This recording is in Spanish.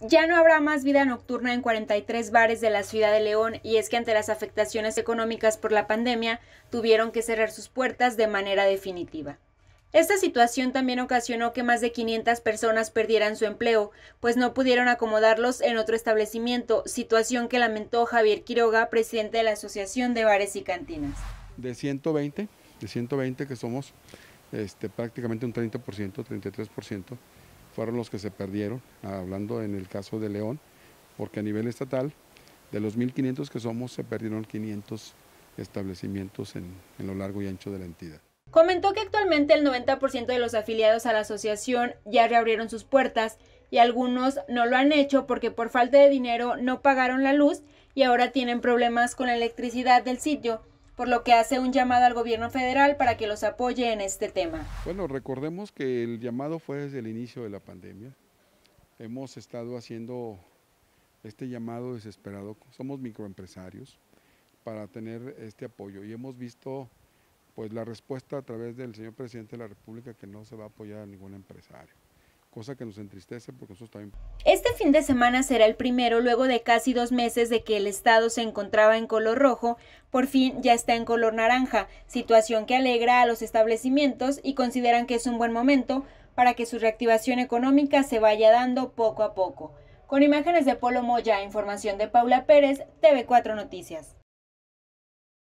Ya no habrá más vida nocturna en 43 bares de la ciudad de León y es que ante las afectaciones económicas por la pandemia tuvieron que cerrar sus puertas de manera definitiva. Esta situación también ocasionó que más de 500 personas perdieran su empleo, pues no pudieron acomodarlos en otro establecimiento, situación que lamentó Javier Quiroga, presidente de la Asociación de Bares y Cantinas. De 120, de 120 que somos, este, prácticamente un 30%, 33% fueron los que se perdieron, hablando en el caso de León, porque a nivel estatal, de los 1.500 que somos, se perdieron 500 establecimientos en, lo largo y ancho de la entidad. Comentó que actualmente el 90% de los afiliados a la asociación ya reabrieron sus puertas y algunos no lo han hecho porque por falta de dinero no pagaron la luz y ahora tienen problemas con la electricidad del sitio por lo que hace un llamado al gobierno federal para que los apoye en este tema. Bueno, recordemos que el llamado fue desde el inicio de la pandemia. Hemos estado haciendo este llamado desesperado, somos microempresarios, para tener este apoyo y hemos visto pues la respuesta a través del señor presidente de la República que no se va a apoyar a ningún empresario cosa que nos entristece porque está también... Este fin de semana será el primero luego de casi dos meses de que el estado se encontraba en color rojo, por fin ya está en color naranja, situación que alegra a los establecimientos y consideran que es un buen momento para que su reactivación económica se vaya dando poco a poco. Con imágenes de Polo Moya, información de Paula Pérez, TV4 Noticias.